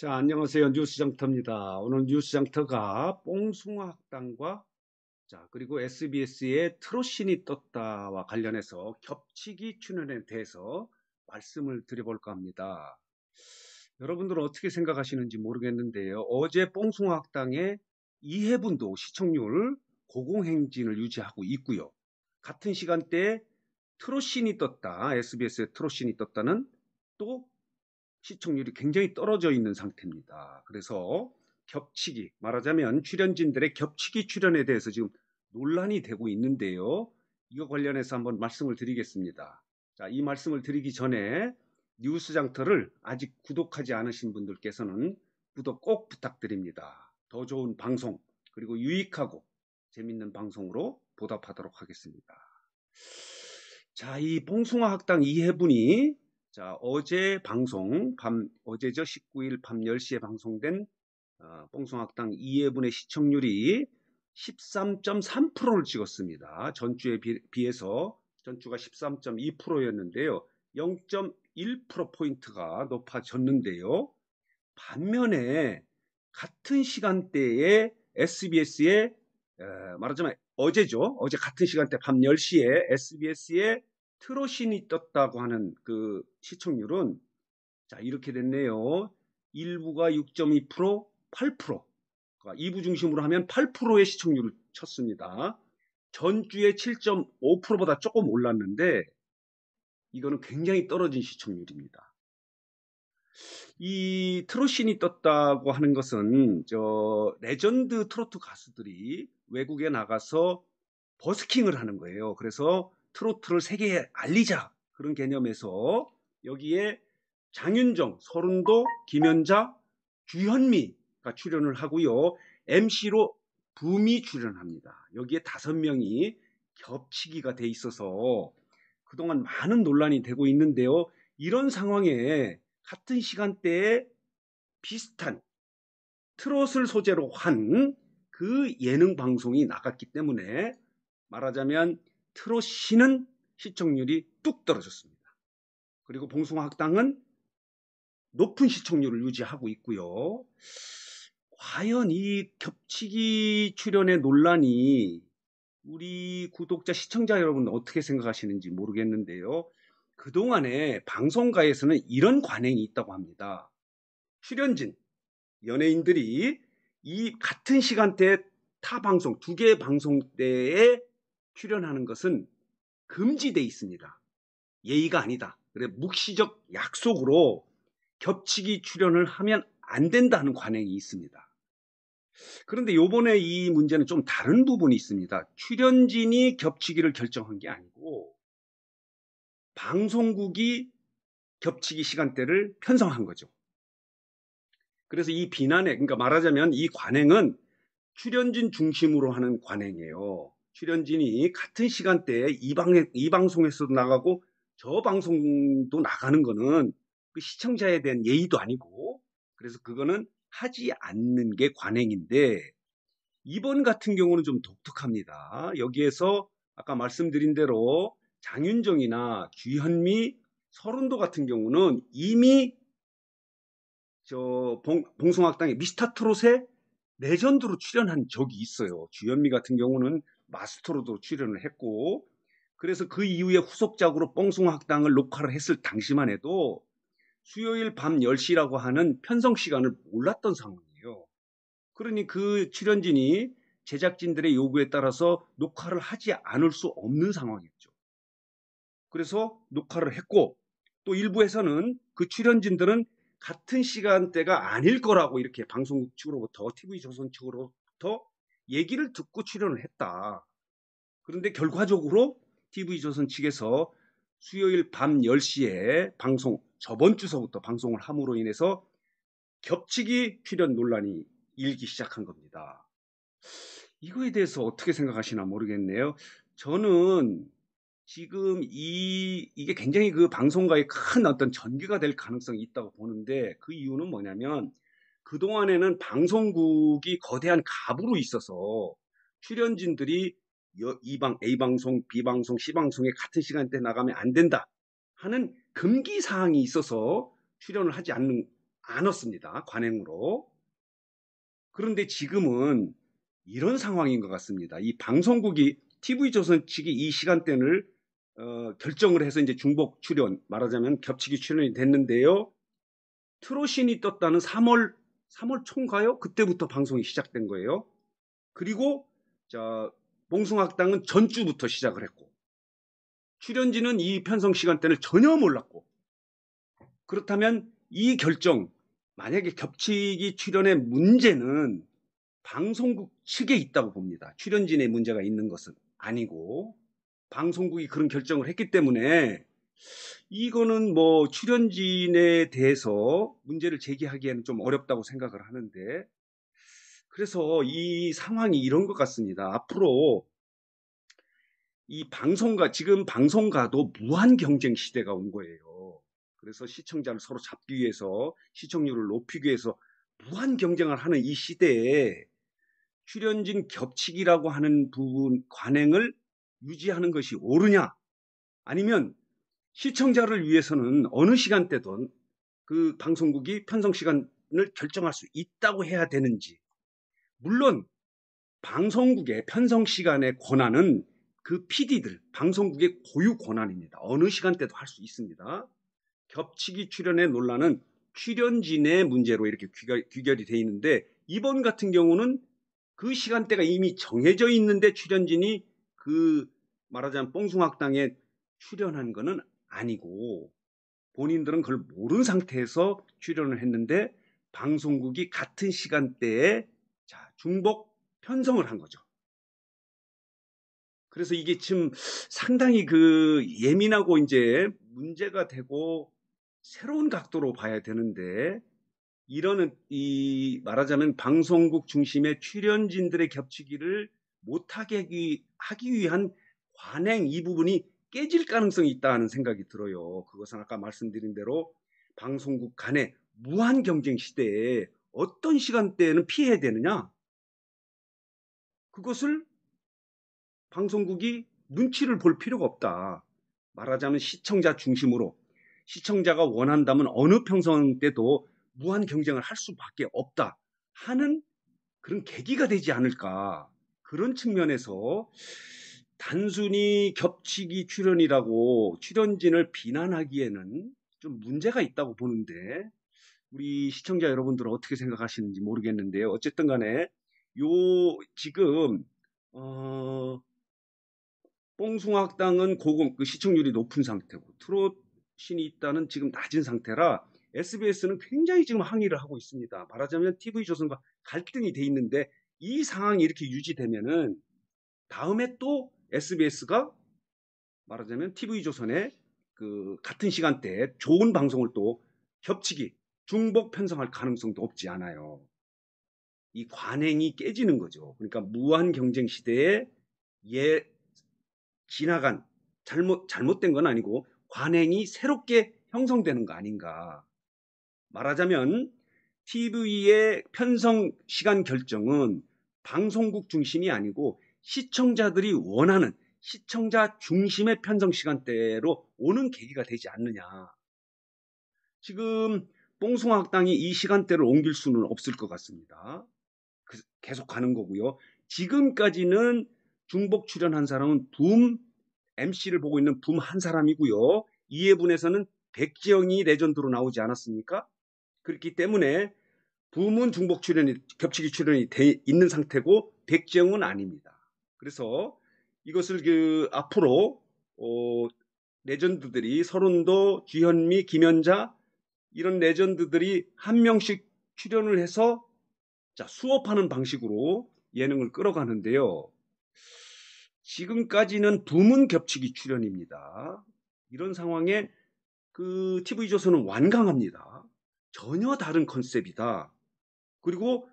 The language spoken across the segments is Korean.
자, 안녕하세요. 뉴스장터입니다. 오늘 뉴스장터가 뽕숭아 학당과 자, 그리고 SBS의 트롯신이 떴다와 관련해서 겹치기 추연에 대해서 말씀을 드려볼까 합니다. 여러분들은 어떻게 생각하시는지 모르겠는데요. 어제 뽕숭아 학당의 이해분도 시청률 고공행진을 유지하고 있고요. 같은 시간대에 트롯신이 떴다, SBS의 트롯신이 떴다는 또 시청률이 굉장히 떨어져 있는 상태입니다. 그래서 겹치기, 말하자면 출연진들의 겹치기 출연에 대해서 지금 논란이 되고 있는데요. 이거 관련해서 한번 말씀을 드리겠습니다. 자, 이 말씀을 드리기 전에 뉴스 장터를 아직 구독하지 않으신 분들께서는 구독 꼭 부탁드립니다. 더 좋은 방송, 그리고 유익하고 재밌는 방송으로 보답하도록 하겠습니다. 자, 이 봉숭아 학당 이해분이 자, 어제 방송, 밤, 어제죠. 19일 밤 10시에 방송된 어, 뽕송학당 2회분의 시청률이 13.3%를 찍었습니다. 전주에 비, 해서 전주가 13.2%였는데요. 0.1%포인트가 높아졌는데요. 반면에 같은 시간대에 s b s 에, 말하자면 어제죠. 어제 같은 시간대 밤 10시에 s b s 에 트로신이 떴다고 하는 그 시청률은 자 이렇게 됐네요. 1부가 6.2%, 8%. 그러니까 2부 중심으로 하면 8%의 시청률을 쳤습니다. 전주에 7.5%보다 조금 올랐는데 이거는 굉장히 떨어진 시청률입니다. 이 트로신이 떴다고 하는 것은 저 레전드 트로트 가수들이 외국에 나가서 버스킹을 하는 거예요. 그래서 트로트를 세계에 알리자 그런 개념에서 여기에 장윤정, 서른도, 김연자, 주현미가 출연을 하고요. MC로 붐이 출연합니다. 여기에 다섯 명이 겹치기가 돼 있어서 그동안 많은 논란이 되고 있는데요. 이런 상황에 같은 시간대에 비슷한 트롯을 소재로 한 그 예능 방송이 나갔기 때문에 말하자면 트롯시는 시청률이 뚝 떨어졌습니다. 그리고 봉숭아학당은 높은 시청률을 유지하고 있고요. 과연 이 겹치기 출연의 논란이 우리 구독자 시청자 여러분 어떻게 생각하시는지 모르겠는데요. 그동안에 방송가에서는 이런 관행이 있다고 합니다. 출연진, 연예인들이 이 같은 시간대에 타 방송, 두 개의 방송대에 출연하는 것은 금지되어 있습니다. 예의가 아니다. 그래 묵시적 약속으로 겹치기 출연을 하면 안 된다는 관행이 있습니다. 그런데 요번에 이 문제는 좀 다른 부분이 있습니다. 출연진이 겹치기를 결정한 게 아니고 방송국이 겹치기 시간대를 편성한 거죠. 그래서 이 비난에, 그러니까 말하자면 이 관행은 출연진 중심으로 하는 관행이에요. 출연진이 같은 시간대에 이, 방에, 이 방송에서도 나가고 저 방송도 나가는 거는 그 시청자에 대한 예의도 아니고 그래서 그거는 하지 않는 게 관행인데 이번 같은 경우는 좀 독특합니다. 여기에서 아까 말씀드린 대로 장윤정이나 주현미, 서른도 같은 경우는 이미 저 봉, 봉송학당의 미스터트롯에 레전드로 출연한 적이 있어요. 주현미 같은 경우는 마스터로도 출연을 했고 그래서 그 이후에 후속작으로 뻥숭학당을 녹화를 했을 당시만 해도 수요일 밤 10시라고 하는 편성 시간을 몰랐던 상황이에요. 그러니 그 출연진이 제작진들의 요구에 따라서 녹화를 하지 않을 수 없는 상황이었죠. 그래서 녹화를 했고 또 일부에서는 그 출연진들은 같은 시간대가 아닐 거라고 이렇게 방송국 측으로부터 TV 조선 측으로부터 얘기를 듣고 출연을 했다. 그런데 결과적으로 TV조선 측에서 수요일 밤 10시에 방송, 저번 주서부터 방송을 함으로 인해서 겹치기 출연 논란이 일기 시작한 겁니다. 이거에 대해서 어떻게 생각하시나 모르겠네요. 저는 지금 이, 이게 굉장히 그 방송가의 큰 어떤 전기가 될 가능성이 있다고 보는데 그 이유는 뭐냐면 그동안에는 방송국이 거대한 갑으로 있어서 출연진들이 이방 A방송, B방송, C방송에 같은 시간대에 나가면 안 된다 하는 금기 사항이 있어서 출연을 하지 않는, 않았습니다. 관행으로. 그런데 지금은 이런 상황인 것 같습니다. 이 방송국이 TV조선 측이 이 시간대를 어, 결정을 해서 이제 중복 출연, 말하자면 겹치기 출연이 됐는데요. 트롯신이 떴다는 3월 3월 총가요? 그때부터 방송이 시작된 거예요. 그리고 자, 봉숭학당은 전주부터 시작을 했고 출연진은 이 편성 시간대를 전혀 몰랐고 그렇다면 이 결정 만약에 겹치기 출연의 문제는 방송국 측에 있다고 봅니다. 출연진의 문제가 있는 것은 아니고 방송국이 그런 결정을 했기 때문에 이거는 뭐 출연진에 대해서 문제를 제기하기에는 좀 어렵다고 생각을 하는데 그래서 이 상황이 이런 것 같습니다. 앞으로 이 방송가 지금 방송가도 무한 경쟁 시대가 온 거예요. 그래서 시청자를 서로 잡기 위해서 시청률을 높이기 위해서 무한 경쟁을 하는 이 시대에 출연진 겹치기라고 하는 부분 관행을 유지하는 것이 옳으냐 아니면 시청자를 위해서는 어느 시간대든 그 방송국이 편성 시간을 결정할 수 있다고 해야 되는지 물론 방송국의 편성 시간의 권한은 그 PD들 방송국의 고유 권한입니다. 어느 시간대도 할 수 있습니다. 겹치기 출연의 논란은 출연진의 문제로 이렇게 귀결, 이돼 있는데 이번 같은 경우는 그 시간대가 이미 정해져 있는데 출연진이 그 말하자면 뽕숭학당에 출연한 거는 아니고 본인들은 그걸 모른 상태에서 출연을 했는데 방송국이 같은 시간대에 자, 중복 편성을 한 거죠. 그래서 이게 지금 상당히 그 예민하고 이제 문제가 되고 새로운 각도로 봐야 되는데 이런 이 말하자면 방송국 중심의 출연진들의 겹치기를 못하게 하기, 하기 위한 관행 이 부분이 깨질 가능성이 있다는 생각이 들어요. 그것은 아까 말씀드린 대로 방송국 간의 무한 경쟁 시대에 어떤 시간대에는 피해야 되느냐? 그것을 방송국이 눈치를 볼 필요가 없다. 말하자면 시청자 중심으로 시청자가 원한다면 어느 평선 때도 무한 경쟁을 할 수밖에 없다 하는 그런 계기가 되지 않을까 그런 측면에서 단순히 겹치기 출연이라고 출연진을 비난하기에는 좀 문제가 있다고 보는데 우리 시청자 여러분들은 어떻게 생각하시는지 모르겠는데요. 어쨌든 간에 요 지금 어 뽕숭학당은 고공 그 시청률이 높은 상태고 트롯신이 있다는 지금 낮은 상태라 SBS는 굉장히 지금 항의를 하고 있습니다. 말하자면 TV 조선과 갈등이 돼 있는데 이 상황이 이렇게 유지되면은 다음에 또 SBS가 말하자면 TV조선의 그 같은 시간대에 좋은 방송을 또 겹치기, 중복 편성할 가능성도 없지 않아요. 이 관행이 깨지는 거죠. 그러니까 무한 경쟁 시대에 예, 지나간 잘못, 잘못된 건 아니고 관행이 새롭게 형성되는 거 아닌가. 말하자면 TV의 편성 시간 결정은 방송국 중심이 아니고 시청자들이 원하는 시청자 중심의 편성 시간대로 오는 계기가 되지 않느냐. 지금 뽕송학당이 이시간대를 옮길 수는 없을 것 같습니다. 그, 계속 가는 거고요. 지금까지는 중복 출연한 사람은 붐 MC를 보고 있는 붐 한 사람이고요. 이해분에서는 백지영이 레전드로 나오지 않았습니까? 그렇기 때문에 붐은 중복 출연이 겹치기 출연이 돼 있는 상태고 백지영은 아닙니다. 그래서 이것을 그 앞으로 어, 레전드들이 서른도, 주현미, 김연자 이런 레전드들이 한 명씩 출연을 해서 자, 수업하는 방식으로 예능을 끌어가는데요. 지금까지는 부문 겹치기 출연입니다. 이런 상황에 그 TV조선은 완강합니다. 전혀 다른 컨셉이다. 그리고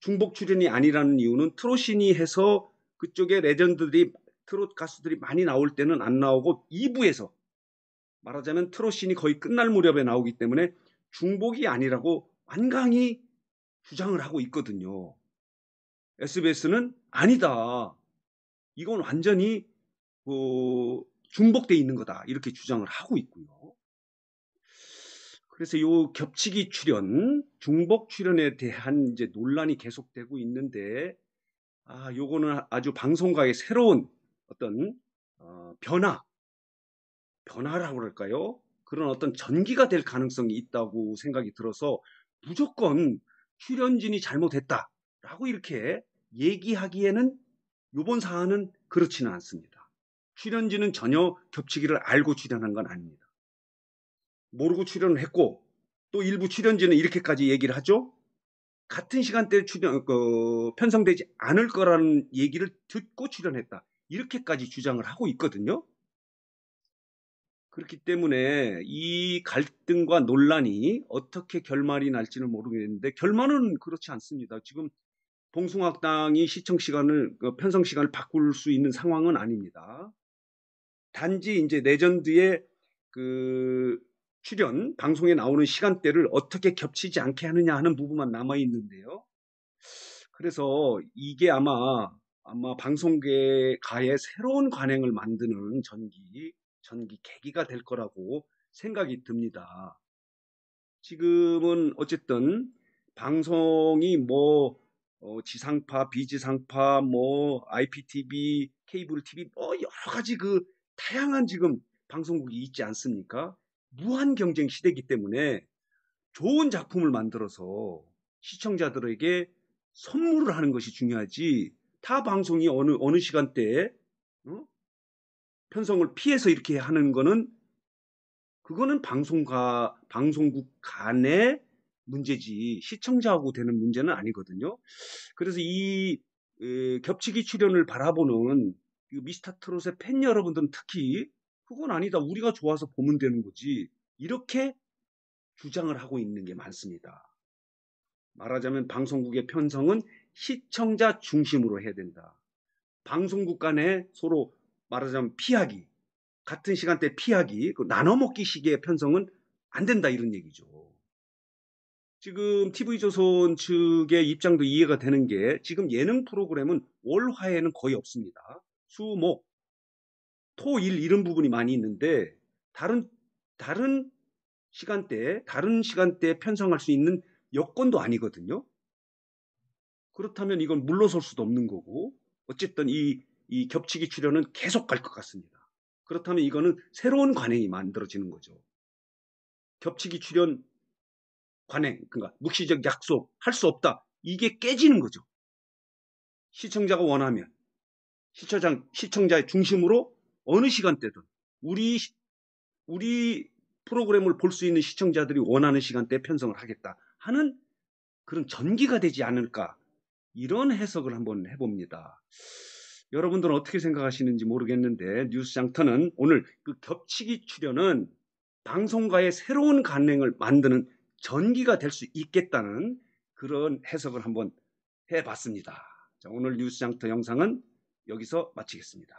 중복 출연이 아니라는 이유는 트로시니 해서 그쪽에 레전드들이 트롯 가수들이 많이 나올 때는 안 나오고 2부에서 말하자면 트롯신이 거의 끝날 무렵에 나오기 때문에 중복이 아니라고 완강히 주장을 하고 있거든요. SBS는 아니다. 이건 완전히 어, 중복돼 있는 거다. 이렇게 주장을 하고 있고요. 그래서 이 겹치기 출연, 중복 출연에 대한 이제 논란이 계속되고 있는데 아, 요거는 아주 방송가의 새로운 어떤 어, 변화, 변화라고 그럴까요? 그런 어떤 전기가 될 가능성이 있다고 생각이 들어서 무조건 출연진이 잘못했다라고 이렇게 얘기하기에는 요번 사안은 그렇지는 않습니다. 출연진은 전혀 겹치기를 알고 출연한 건 아닙니다. 모르고 출연을 했고 또 일부 출연진은 이렇게까지 얘기를 하죠. 같은 시간대에 출연, 그, 편성되지 않을 거라는 얘기를 듣고 출연했다. 이렇게까지 주장을 하고 있거든요. 그렇기 때문에 이 갈등과 논란이 어떻게 결말이 날지는 모르겠는데 결말은 그렇지 않습니다. 지금 봉숭학당이 시청 시간을 그 편성 시간을 바꿀 수 있는 상황은 아닙니다. 단지 이제 레전드의그 출연, 방송에 나오는 시간대를 어떻게 겹치지 않게 하느냐 하는 부분만 남아 있는데요. 그래서 이게 아마 아마 방송계가의 새로운 관행을 만드는 전기 전기 계기가 될 거라고 생각이 듭니다. 지금은 어쨌든 방송이 뭐 어, 지상파, 비지상파, 뭐 IPTV, 케이블 TV 뭐 여러 가지 그 다양한 지금 방송국이 있지 않습니까? 무한 경쟁 시대이기 때문에 좋은 작품을 만들어서 시청자들에게 선물을 하는 것이 중요하지 타 방송이 어느 어느 시간대에 어? 편성을 피해서 이렇게 하는 거는 그거는 방송가 방송국 간의 문제지 시청자하고 되는 문제는 아니거든요. 그래서 이 에, 겹치기 출연을 바라보는 그 미스터 트롯의 팬 여러분들은 특히 그건 아니다. 우리가 좋아서 보면 되는 거지. 이렇게 주장을 하고 있는 게 많습니다. 말하자면 방송국의 편성은 시청자 중심으로 해야 된다. 방송국 간에 서로 말하자면 피하기, 같은 시간대 피하기, 그 나눠먹기 시기의 편성은 안 된다 이런 얘기죠. 지금 TV조선 측의 입장도 이해가 되는 게 지금 예능 프로그램은 월화에는 거의 없습니다. 수, 목, 토, 일 이런 부분이 많이 있는데 다른 다른 시간대에 다른 시간대에 편성할 수 있는 여건도 아니거든요. 그렇다면 이건 물러설 수도 없는 거고 어쨌든 이, 이 겹치기 출연은 계속 갈 것 같습니다. 그렇다면 이거는 새로운 관행이 만들어지는 거죠. 겹치기 출연 관행, 그러니까 묵시적 약속 할 수 없다. 이게 깨지는 거죠. 시청자가 원하면 시청자, 시청자의 중심으로 어느 시간대든 우리 우리 프로그램을 볼 수 있는 시청자들이 원하는 시간대에 편성을 하겠다 하는 그런 전기가 되지 않을까 이런 해석을 한번 해봅니다. 여러분들은 어떻게 생각하시는지 모르겠는데 뉴스 장터는 오늘 그 겹치기 출연은 방송가의 새로운 관행을 만드는 전기가 될 수 있겠다는 그런 해석을 한번 해봤습니다. 자, 오늘 뉴스 장터 영상은 여기서 마치겠습니다.